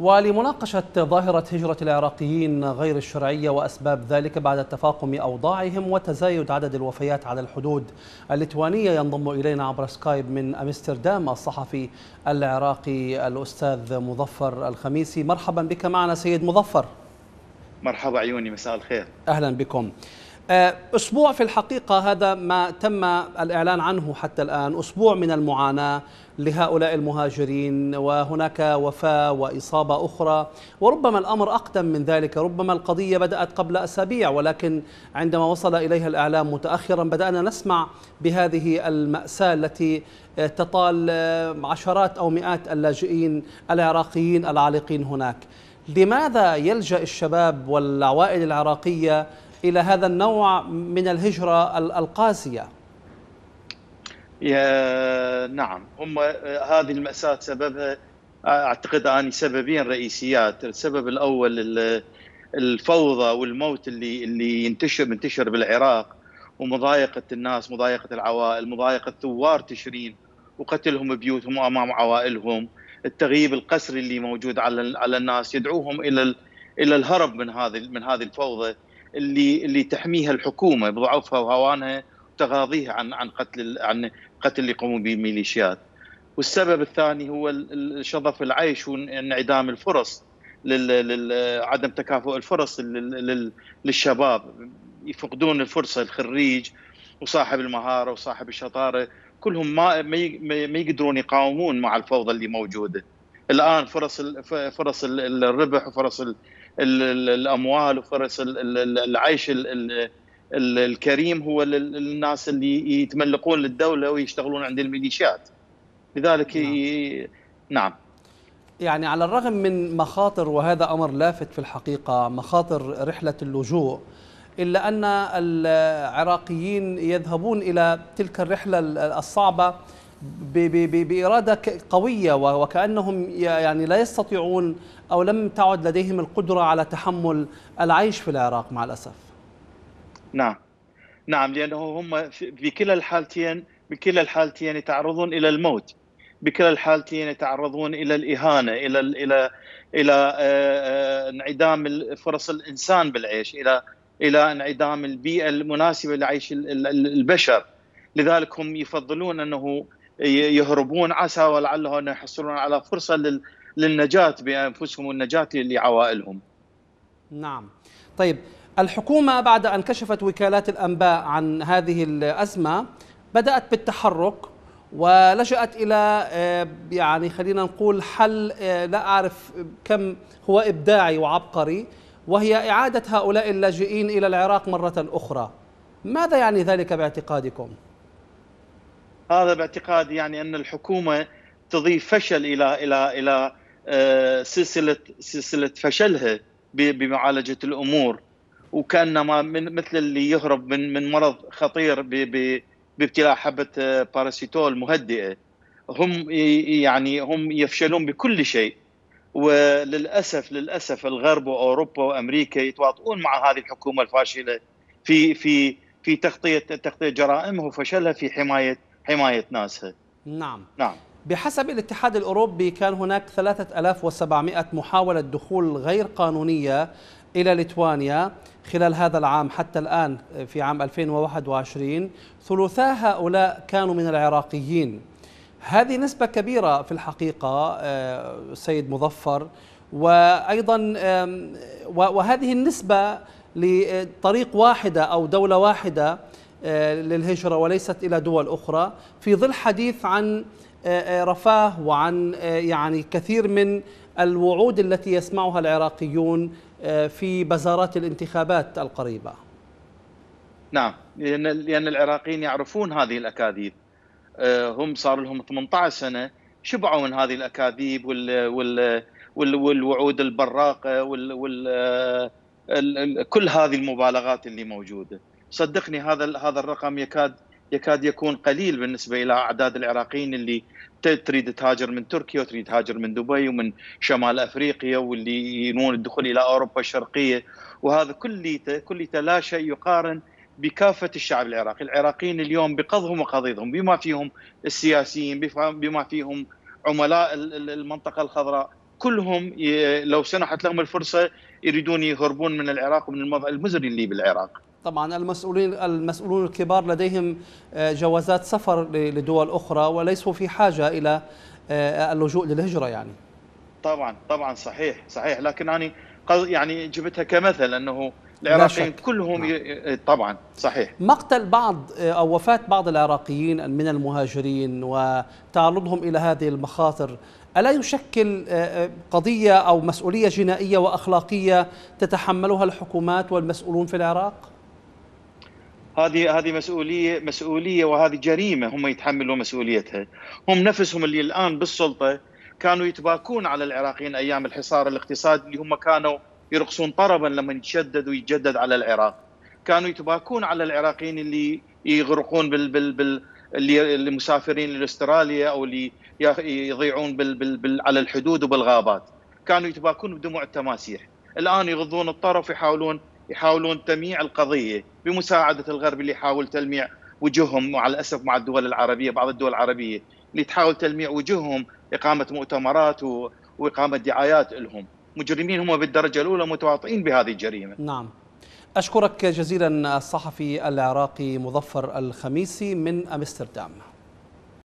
ولمناقشة ظاهرة هجرة العراقيين غير الشرعية وأسباب ذلك بعد تفاقم أوضاعهم وتزايد عدد الوفيات على الحدود الليتوانية ينضم إلينا عبر سكايب من أمستردام الصحفي العراقي الأستاذ مظفر الخميسي مرحبا بك معنا سيد مظفر مرحبا عيوني مساء الخير أهلا بكم آه، أسبوع في الحقيقة هذا ما تم الإعلان عنه حتى الآن أسبوع من المعاناة لهؤلاء المهاجرين وهناك وفاة وإصابة أخرى وربما الأمر أقدم من ذلك ربما القضية بدأت قبل أسابيع ولكن عندما وصل إليها الإعلام متأخرا بدأنا نسمع بهذه المأساة التي آه، تطال آه، عشرات أو مئات اللاجئين العراقيين العالقين هناك لماذا يلجأ الشباب والعوائل العراقية الى هذا النوع من الهجره القاسيه يا نعم هم هذه المأساة سببها أعتقد أني سببين رئيسيات السبب الأول الفوضى والموت اللي اللي ينتشر منتشر بالعراق ومضايقة الناس مضايقة العوائل مضايقة ثوار تشرين وقتلهم بيوتهم أمام عوائلهم التغييب القسري اللي موجود على على الناس يدعوهم إلى إلى الهرب من هذه من هذه الفوضى اللي اللي تحميها الحكومه بضعفها وهوانها وتغاضيها عن عن قتل عن قتل اللي يقومون به الميليشيات. والسبب الثاني هو شظف العيش وانعدام الفرص عدم تكافؤ الفرص للشباب يفقدون الفرصه الخريج وصاحب المهاره وصاحب الشطاره كلهم ما ما يقدرون يقاومون مع الفوضى اللي موجوده الان فرص فرص الربح وفرص الاموال وفرص العيش الكريم هو للناس اللي يتملقون للدوله ويشتغلون عند الميليشيات لذلك نعم. ي... نعم يعني على الرغم من مخاطر وهذا امر لافت في الحقيقه مخاطر رحله اللجوء الا ان العراقيين يذهبون الى تلك الرحله الصعبه باراده قويه وكانهم يعني لا يستطيعون او لم تعد لديهم القدره على تحمل العيش في العراق مع الاسف. نعم نعم لانه هم في كلا الحالتين بكلا الحالتين يتعرضون الى الموت بكلا الحالتين يتعرضون الى الاهانه الى الى الى آه، آه، انعدام فرص الانسان بالعيش الى الى انعدام البيئه المناسبه لعيش البشر لذلك هم يفضلون انه يهربون عسى ولعله ان يحصلون على فرصه للنجاه بانفسهم والنجاه لعوائلهم. نعم. طيب الحكومه بعد ان كشفت وكالات الانباء عن هذه الازمه بدات بالتحرك ولجأت إلى آه، يعني خلينا نقول حل آه، لا أعرف كم هو إبداعي وعبقري وهي إعادة هؤلاء اللاجئين إلى العراق مرة أخرى ماذا يعني ذلك باعتقادكم؟ هذا باعتقادي يعني ان الحكومه تضيف فشل الى الى الى آه، سلسله سلسله فشلها بمعالجه الامور وكانما من مثل اللي يهرب من من مرض خطير بابتلاع حبه آه، باراسيتول مهدئه هم يعني هم يفشلون بكل شيء وللاسف للاسف الغرب واوروبا وامريكا يتواطؤون مع هذه الحكومه الفاشله في في في تغطيه تغطيه جرائمها وفشلها في حمايه حماية ناسها نعم نعم بحسب الاتحاد الأوروبي كان هناك 3700 محاولة دخول غير قانونية إلى ليتوانيا خلال هذا العام حتى الآن في عام 2021 ثلثا هؤلاء كانوا من العراقيين هذه نسبة كبيرة في الحقيقة آه، سيد مظفر وأيضا وهذه النسبة لطريق واحدة أو دولة واحدة آه، للهجرة وليست إلى دول أخرى في ظل حديث عن آه، آه، رفاه وعن يعني كثير من الوعود التي يسمعها العراقيون في بزارات الانتخابات القريبة نعم لأن العراقيين يعرفون هذه الأكاذيب هم صار لهم 18 سنة شبعوا من هذه الأكاذيب وال وال وال والوعود البراقة وال, وال... كل هذه المبالغات اللي موجودة صدقني هذا هذا الرقم يكاد يكاد يكون قليل بالنسبه الى اعداد العراقيين اللي تريد تهاجر من تركيا وتريد تهاجر من دبي ومن شمال افريقيا واللي ينون الدخول الى اوروبا الشرقيه وهذا كليته كليته لا شيء يقارن بكافه الشعب العراقي، العراقيين اليوم بقضهم وقضيضهم بما فيهم السياسيين بما فيهم عملاء المنطقه الخضراء كلهم لو سنحت لهم الفرصه يريدون يهربون من العراق ومن الوضع المزري اللي بالعراق. طبعا المسؤولين المسؤولون الكبار لديهم آه، جوازات سفر لدول اخرى وليسوا في حاجه الى آه، اللجوء للهجره يعني طبعا طبعا صحيح صحيح لكن انا يعني جبتها كمثل انه العراقيين كلهم نعم. إيه، طبعا صحيح مقتل بعض آه، او وفاه بعض العراقيين من المهاجرين وتعرضهم الى هذه المخاطر الا يشكل قضيه او مسؤوليه جنائيه واخلاقيه تتحملها الحكومات والمسؤولون في العراق؟ هذه هذه مسؤوليه مسؤوليه وهذه جريمه هم يتحملون مسؤوليتها هم نفسهم اللي الان بالسلطه كانوا يتباكون على العراقيين ايام الحصار الاقتصادي اللي هم كانوا يرقصون طربا لما يتشدد ويتجدد على العراق كانوا يتباكون على العراقيين اللي يغرقون بال بال بال اللي المسافرين لاستراليا او اللي يضيعون بال بال بال على الحدود وبالغابات كانوا يتباكون بدموع التماسيح الان يغضون الطرف ويحاولون يحاولون تمييع القضيه بمساعده الغرب اللي يحاول تلميع وجوههم مع الاسف مع الدول العربيه بعض الدول العربيه اللي تحاول تلميع وجوههم اقامه مؤتمرات و... واقامه دعايات لهم مجرمين هم بالدرجه الاولى متواطئين بهذه الجريمه نعم اشكرك جزيلا الصحفي العراقي مظفر الخميسي من امستردام